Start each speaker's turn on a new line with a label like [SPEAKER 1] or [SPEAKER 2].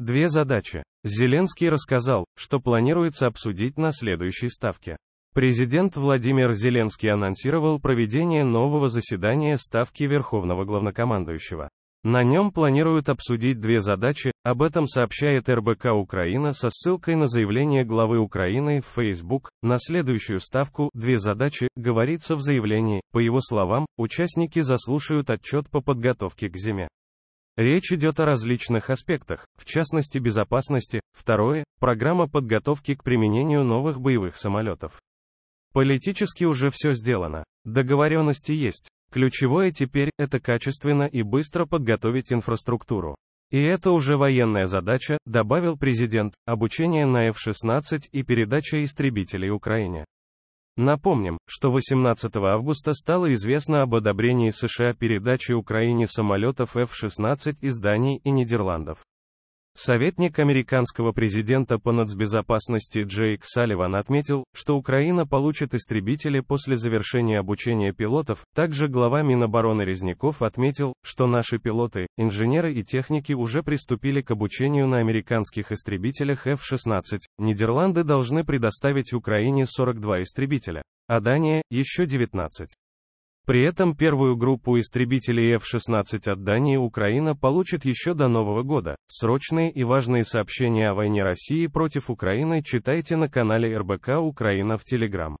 [SPEAKER 1] Две задачи. Зеленский рассказал, что планируется обсудить на следующей ставке. Президент Владимир Зеленский анонсировал проведение нового заседания Ставки Верховного Главнокомандующего. На нем планируют обсудить две задачи, об этом сообщает РБК Украина со ссылкой на заявление главы Украины в Facebook. На следующую ставку «Две задачи» говорится в заявлении, по его словам, участники заслушают отчет по подготовке к зиме. Речь идет о различных аспектах, в частности безопасности, второе, программа подготовки к применению новых боевых самолетов. Политически уже все сделано, договоренности есть, ключевое теперь – это качественно и быстро подготовить инфраструктуру. И это уже военная задача, добавил президент, обучение на F-16 и передача истребителей Украине. Напомним, что 18 августа стало известно об одобрении США передачи Украине самолетов F-16 из Дании и Нидерландов. Советник американского президента по нацбезопасности Джейк Салливан отметил, что Украина получит истребители после завершения обучения пилотов, также глава Минобороны Резняков отметил, что наши пилоты, инженеры и техники уже приступили к обучению на американских истребителях F-16, Нидерланды должны предоставить Украине 42 истребителя, а Дания – еще 19. При этом первую группу истребителей F-16 от Дании Украина получит еще до Нового года. Срочные и важные сообщения о войне России против Украины читайте на канале РБК Украина в Телеграм.